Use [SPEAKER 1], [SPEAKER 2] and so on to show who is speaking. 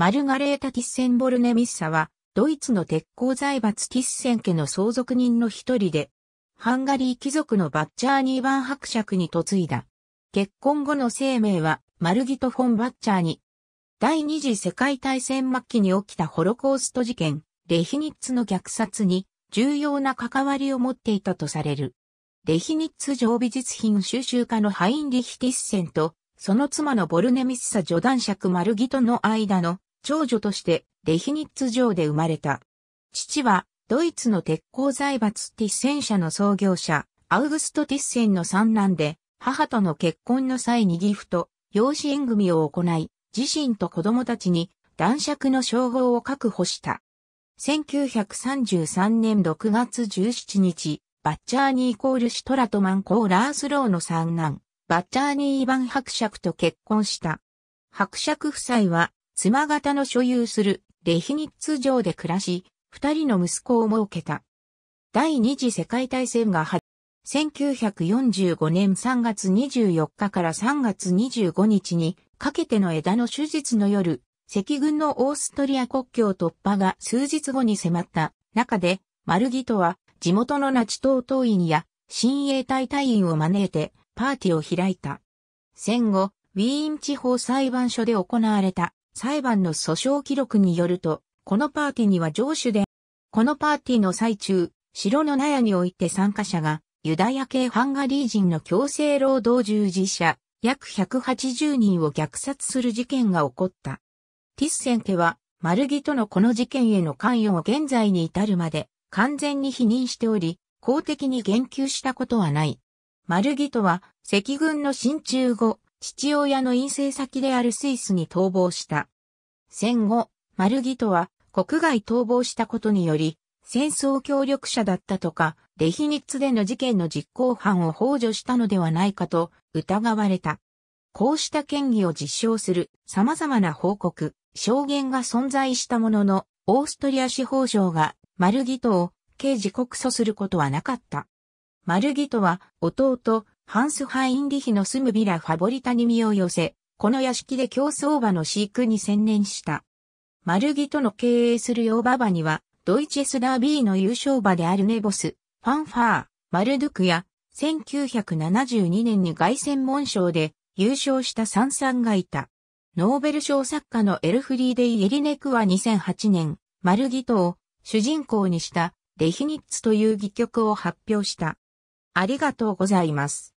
[SPEAKER 1] マルガレータ・ティッセンボルネ・ミッサは、ドイツの鉄鋼財閥ティッセン家の相続人の一人で、ハンガリー貴族のバッチャーニー・バン伯爵に嫁いだ。結婚後の生命は、マルギト・フォン・バッチャーに。第二次世界大戦末期に起きたホロコースト事件、レヒニッツの虐殺に重要な関わりを持っていたとされる。レヒニッツ上美術品収集家のハインリヒ・ティッセンと、その妻のボルネミッサジョシャ爵マルギトの間の長女としてレヒニッツ城で生まれた。父はドイツの鉄鋼財閥ティッセン社の創業者、アウグスト・ティッセンの三男で、母との結婚の際にギフト、養子縁組を行い、自身と子供たちに男爵の称号を確保した。1933年6月17日、バッチャーニーコール・シュトラトマン・コーラースローの三男、バッチャーニー・イヴァン伯爵と結婚した。伯爵夫妻は妻方の所有するレヒニッツ城で暮らし、二人の息子を設けた。第二次世界大戦が始1945年3月24日から3月25日にかけての枝の手術の夜、赤軍のオーストリア国境突破が数日後に迫った中で、マルギトは地元のナチ党党員や親衛隊隊員を招いてパーティーを開いた。戦後、ウィーン地方裁判所で行われた裁判の訴訟記録によると、このパーティーには上主で、このパーティーの最中、城の納屋において参加者が、ユダヤ系ハンガリー人の強制労働従事者、約180人を虐殺する事件が起こった。ティッセン家は、マルギとのこの事件への関与を現在に至るまで、完全に否認しており、公的に言及したことはない。マルギとは、赤軍の進駐後、父親の陰性先であるスイスに逃亡した。戦後、マルギトは国外逃亡したことにより、戦争協力者だったとか、レヒニッツでの事件の実行犯を幇助したのではないかと疑われた。こうした権威を実証する様々な報告、証言が存在したものの、オーストリア司法省がマルギトを刑事告訴することはなかった。マルギトは弟、ハンス・ハインリヒの住むビラ・ファボリタに身を寄せ、この屋敷で競争馬の飼育に専念した。マルギとの経営する洋馬場には、ドイツエスダービーの優勝馬であるネボス、ファンファー、マルドゥクや、1972年に外戦門賞で優勝したサンサンがいた。ノーベル賞作家のエルフリーデイ・エリネクは2008年、マルギトを主人公にしたデヒニッツという戯曲を発表した。ありがとうございます。